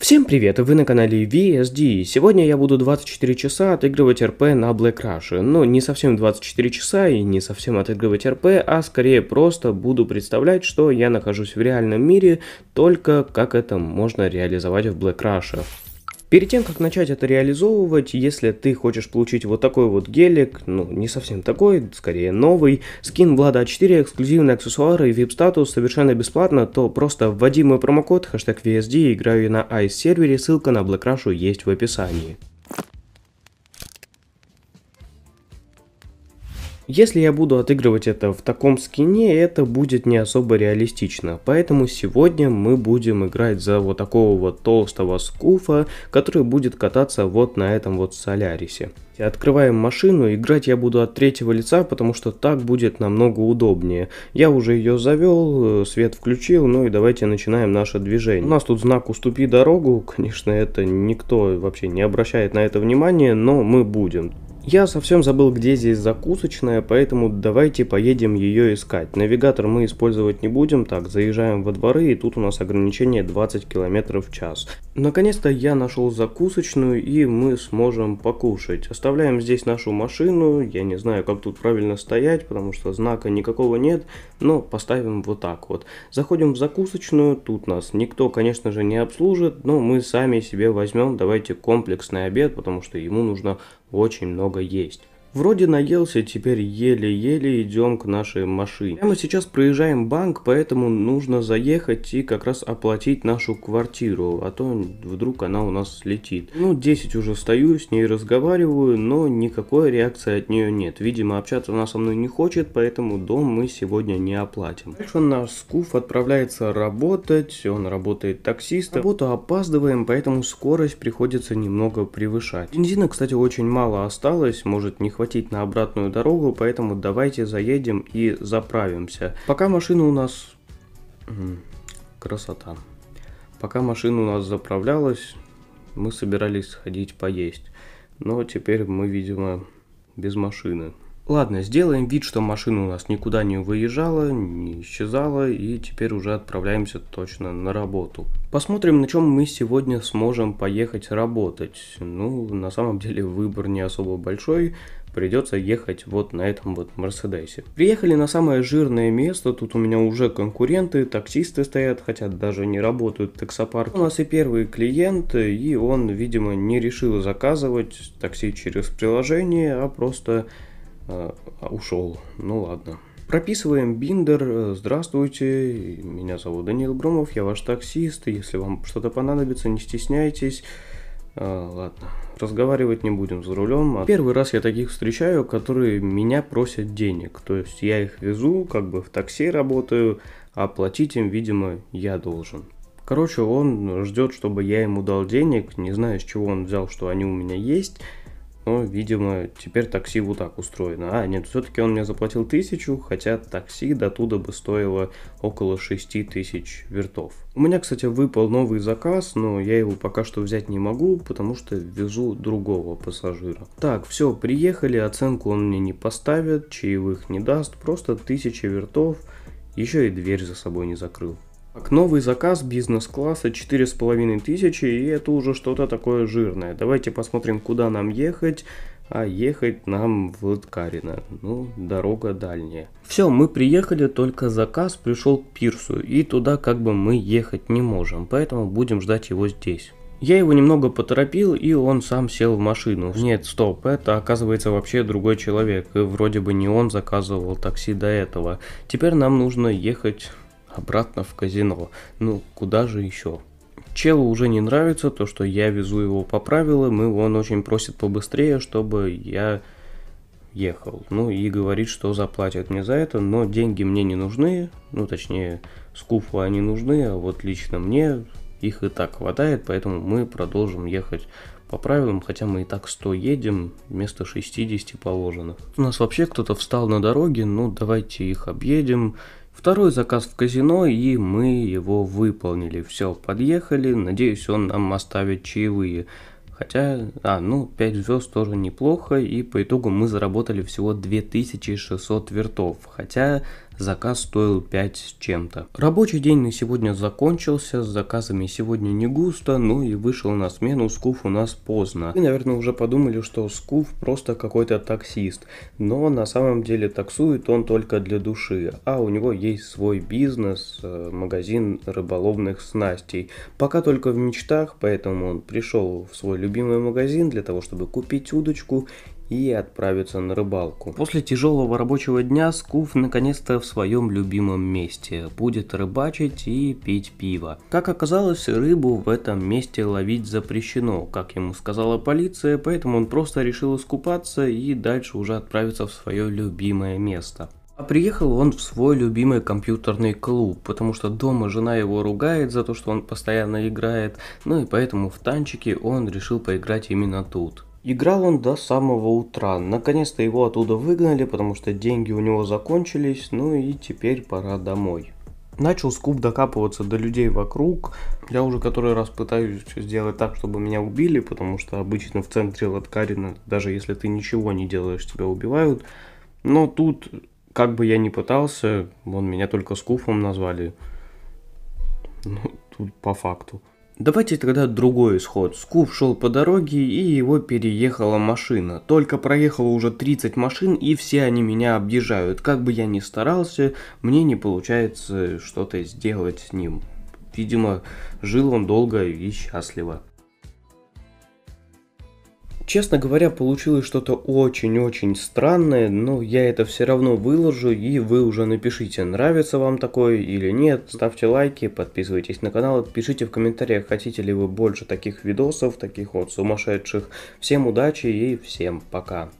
Всем привет, вы на канале VSD. Сегодня я буду 24 часа отыгрывать РП на Black Rush. Но ну, не совсем 24 часа и не совсем отыгрывать РП, а скорее просто буду представлять, что я нахожусь в реальном мире, только как это можно реализовать в Black Rush. Перед тем, как начать это реализовывать, если ты хочешь получить вот такой вот гелик, ну не совсем такой, скорее новый, скин Влада А4, эксклюзивные аксессуары и VIP-статус совершенно бесплатно, то просто вводи мой промокод, хэштег VSD, играю на ice сервере ссылка на Black Rush есть в описании. Если я буду отыгрывать это в таком скине, это будет не особо реалистично. Поэтому сегодня мы будем играть за вот такого вот толстого скуфа, который будет кататься вот на этом вот солярисе. Открываем машину, играть я буду от третьего лица, потому что так будет намного удобнее. Я уже ее завел, э, свет включил, ну и давайте начинаем наше движение. У нас тут знак «Уступи дорогу», конечно, это никто вообще не обращает на это внимания, но мы будем. Я совсем забыл, где здесь закусочная, поэтому давайте поедем ее искать. Навигатор мы использовать не будем, так, заезжаем во дворы, и тут у нас ограничение 20 км в час. Наконец-то я нашел закусочную, и мы сможем покушать. Оставляем здесь нашу машину, я не знаю, как тут правильно стоять, потому что знака никакого нет, но поставим вот так вот. Заходим в закусочную, тут нас никто, конечно же, не обслужит, но мы сами себе возьмем, давайте комплексный обед, потому что ему нужно очень много есть. Вроде наелся, теперь еле-еле идем к нашей машине. Прямо сейчас проезжаем банк, поэтому нужно заехать и как раз оплатить нашу квартиру, а то вдруг она у нас слетит. Ну, 10 уже стою, с ней разговариваю, но никакой реакции от нее нет. Видимо, общаться она со мной не хочет, поэтому дом мы сегодня не оплатим. Дальше наш Скуф отправляется работать, он работает таксистом. Работу опаздываем, поэтому скорость приходится немного превышать. Бензина, кстати, очень мало осталось, может не хватит хватить на обратную дорогу, поэтому давайте заедем и заправимся. Пока машина у нас... Красота. Пока машина у нас заправлялась, мы собирались сходить поесть. Но теперь мы, видимо, без машины. Ладно, сделаем вид, что машина у нас никуда не выезжала, не исчезала, и теперь уже отправляемся точно на работу. Посмотрим, на чем мы сегодня сможем поехать работать. Ну, на самом деле выбор не особо большой, придется ехать вот на этом вот Мерседесе. Приехали на самое жирное место, тут у меня уже конкуренты, таксисты стоят, хотя даже не работают в У нас и первый клиент, и он, видимо, не решил заказывать такси через приложение, а просто Э, ушел. Ну ладно. Прописываем биндер. Э, здравствуйте, меня зовут Данил Громов, я ваш таксист. Если вам что-то понадобится, не стесняйтесь. Э, ладно, разговаривать не будем за рулем. А первый раз я таких встречаю, которые меня просят денег. То есть я их везу, как бы в такси работаю, а платить им, видимо, я должен. Короче, он ждет, чтобы я ему дал денег, не знаю, с чего он взял, что они у меня есть. Но, видимо, теперь такси вот так устроено. А, нет, все-таки он мне заплатил тысячу, хотя такси до туда бы стоило около шести тысяч вертов. У меня, кстати, выпал новый заказ, но я его пока что взять не могу, потому что везу другого пассажира. Так, все, приехали, оценку он мне не поставит, чаевых не даст, просто тысяча вертов, еще и дверь за собой не закрыл новый заказ бизнес-класса 4500 и это уже что-то такое жирное. Давайте посмотрим, куда нам ехать. А ехать нам в Лыткарино. Ну, дорога дальняя. Все, мы приехали, только заказ пришел к пирсу. И туда как бы мы ехать не можем. Поэтому будем ждать его здесь. Я его немного поторопил, и он сам сел в машину. Нет, стоп, это оказывается вообще другой человек, и вроде бы не он заказывал такси до этого. Теперь нам нужно ехать обратно в казино. Ну, куда же еще? Челу уже не нравится то, что я везу его по правилам, и он очень просит побыстрее, чтобы я ехал. Ну и говорит, что заплатят мне за это, но деньги мне не нужны, ну точнее, скупу они нужны, а вот лично мне их и так хватает, поэтому мы продолжим ехать по правилам, хотя мы и так 100 едем вместо 60 положенных. У нас вообще кто-то встал на дороге, ну давайте их объедем, Второй заказ в казино, и мы его выполнили. Все, подъехали. Надеюсь, он нам оставит чаевые. Хотя, а, ну, 5 звезд тоже неплохо, и по итогу мы заработали всего 2600 вертов. Хотя Заказ стоил 5 с чем-то. Рабочий день на сегодня закончился, с заказами сегодня не густо, ну и вышел на смену Скуф у нас поздно. Вы, наверное, уже подумали, что Скуф просто какой-то таксист, но на самом деле таксует он только для души, а у него есть свой бизнес, э, магазин рыболовных снастей. Пока только в мечтах, поэтому он пришел в свой любимый магазин для того, чтобы купить удочку и отправиться на рыбалку. После тяжелого рабочего дня Скуф наконец-то в своем любимом месте. Будет рыбачить и пить пиво. Как оказалось, рыбу в этом месте ловить запрещено, как ему сказала полиция, поэтому он просто решил искупаться и дальше уже отправиться в свое любимое место. А приехал он в свой любимый компьютерный клуб, потому что дома жена его ругает за то, что он постоянно играет, ну и поэтому в танчике он решил поиграть именно тут. Играл он до самого утра. Наконец-то его оттуда выгнали, потому что деньги у него закончились, ну и теперь пора домой. Начал скуп докапываться до людей вокруг. Я уже который раз пытаюсь сделать так, чтобы меня убили, потому что обычно в центре Латкарина, даже если ты ничего не делаешь, тебя убивают. Но тут, как бы я ни пытался, вон меня только скуфом назвали. Ну, тут по факту. Давайте тогда другой исход. Скуп шел по дороге и его переехала машина. Только проехало уже 30 машин и все они меня объезжают. Как бы я ни старался, мне не получается что-то сделать с ним. Видимо, жил он долго и счастливо. Честно говоря, получилось что-то очень-очень странное, но я это все равно выложу, и вы уже напишите, нравится вам такое или нет. Ставьте лайки, подписывайтесь на канал, пишите в комментариях, хотите ли вы больше таких видосов, таких вот сумасшедших. Всем удачи и всем пока.